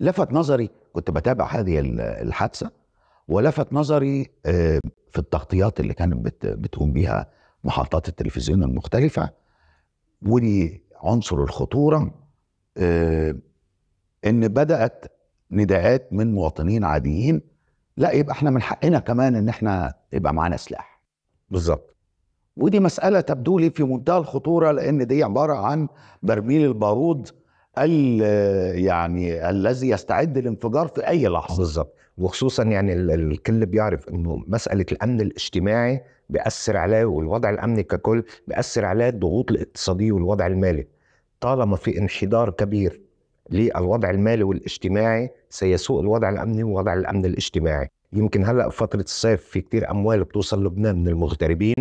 لفت نظري كنت بتابع هذه الحادثه ولفت نظري آه، في التغطيات اللي كانت بتقوم بيها محطات التلفزيون المختلفه ودي عنصر الخطوره آه، ان بدات نداءات من مواطنين عاديين لا يبقى احنا من حقنا كمان ان احنا يبقى معانا سلاح بالظبط ودي مسألة تبدو لي في منتهى الخطورة لأن دي عبارة عن برميل البارود يعني الذي يستعد للانفجار في اي لحظه بالظبط وخصوصا يعني الكل بيعرف انه مساله الامن الاجتماعي بياثر عليه والوضع الامني ككل بياثر عليه الضغوط الاقتصاديه والوضع المالي طالما في انحدار كبير للوضع المالي والاجتماعي سيسوء الوضع الامني ووضع الامن الاجتماعي يمكن هلا فتره الصيف في كتير اموال بتوصل لبنان من المغتربين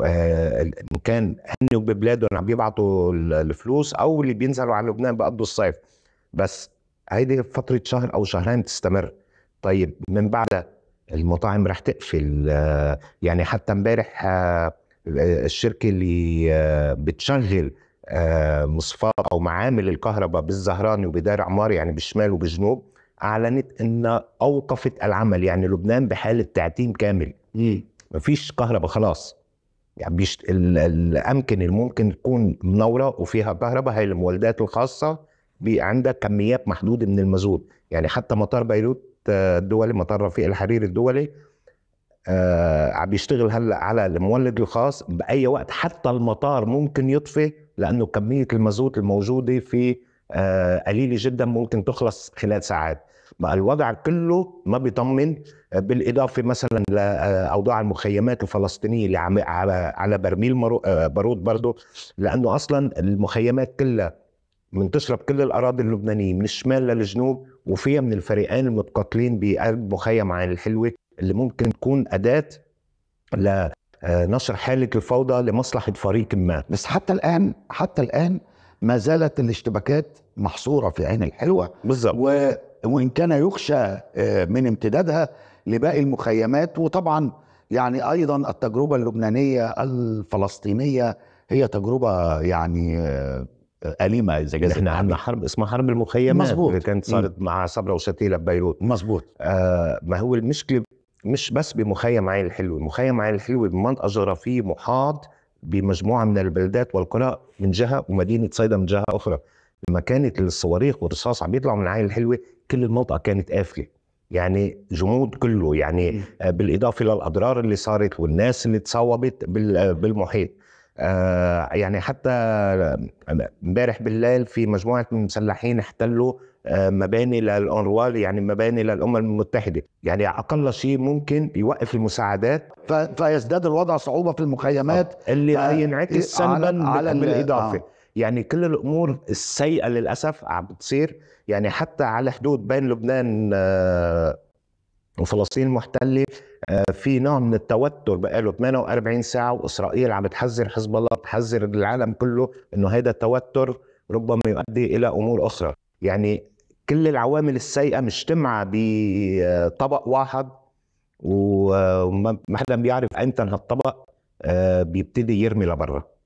ان كان هن ببلادهم عم بيبعتوا الفلوس او اللي بينزلوا على لبنان بقضوا الصيف بس هيدي فتره شهر او شهرين تستمر طيب من بعدها المطاعم رح تقفل آه، يعني حتى امبارح آه، الشركه اللي آه، بتشغل مصفاة او معامل الكهرباء بالزهراني وبدار عمار يعني بالشمال وبالجنوب اعلنت انها اوقفت العمل يعني لبنان بحاله تعتيم كامل ما فيش كهرباء خلاص يعني بيشت... الاماكن اللي ممكن تكون منوره وفيها كهرباء هي المولدات الخاصه عندها كميات محدوده من المازوت يعني حتى مطار بيروت آه، الدولي مطار رفيق الحريري الدولي آه، عم بيشتغل هلا على المولد الخاص باي وقت حتى المطار ممكن يطفي لانه كميه المازوت الموجوده في آه، قليله جدا ممكن تخلص خلال ساعات مع الوضع كله ما بيطمن آه، بالاضافه مثلا لاوضاع آه، المخيمات الفلسطينيه اللي على برميل آه، بارود برضه لانه اصلا المخيمات كلها منتشره بكل الاراضي اللبنانيه من الشمال للجنوب وفيها من الفريقين المتقاتلين بقلب مخيم عين الحلوه اللي ممكن تكون اداه لنشر حاله الفوضى لمصلحه فريق ما بس حتى الان حتى الان ما زالت الاشتباكات محصوره في عين الحلوه بالظبط وان كان يخشى آه، من امتدادها لباقي المخيمات وطبعا يعني ايضا التجربه اللبنانيه الفلسطينيه هي تجربه يعني آه، أليمة إذا جاز احنا عندنا حرب اسمها حرب المخيمات مظبوط اللي كانت صارت مع صبرا وشتيلة ببيروت مظبوط آه ما هو المشكلة مش بس بمخيم عين الحلوة مخيم عين الحلوة بمنطقة جغرافية محاط بمجموعة من البلدات والقرى من جهة ومدينة صيدا من جهة أخرى لما كانت الصواريخ والرصاص عم يطلعوا من عين الحلوة كل المنطقه كانت قافله يعني جمود كله يعني آه، بالاضافه للاضرار اللي صارت والناس اللي تصوبت آه، بالمحيط آه، يعني حتى امبارح بالليل في مجموعه من المسلحين احتلوا مباني للانروال يعني مباني للامم المتحده يعني اقل شيء ممكن يوقف المساعدات ف... فيزداد الوضع صعوبه في المخيمات اللي هينعكس سلبا على بالاضافه آه. يعني كل الامور السيئه للاسف عم بتصير يعني حتى على حدود بين لبنان آه، وفلسطين المحتله آه، في نوع من التوتر بقى له 48 ساعه واسرائيل عم تحذر حزب الله تحذر العالم كله انه هذا التوتر ربما يؤدي الى امور اخرى يعني كل العوامل السيئه مجتمعه بطبق آه، واحد وما حدا بيعرف امتى هالطبق بيبتدي يرمي لبرا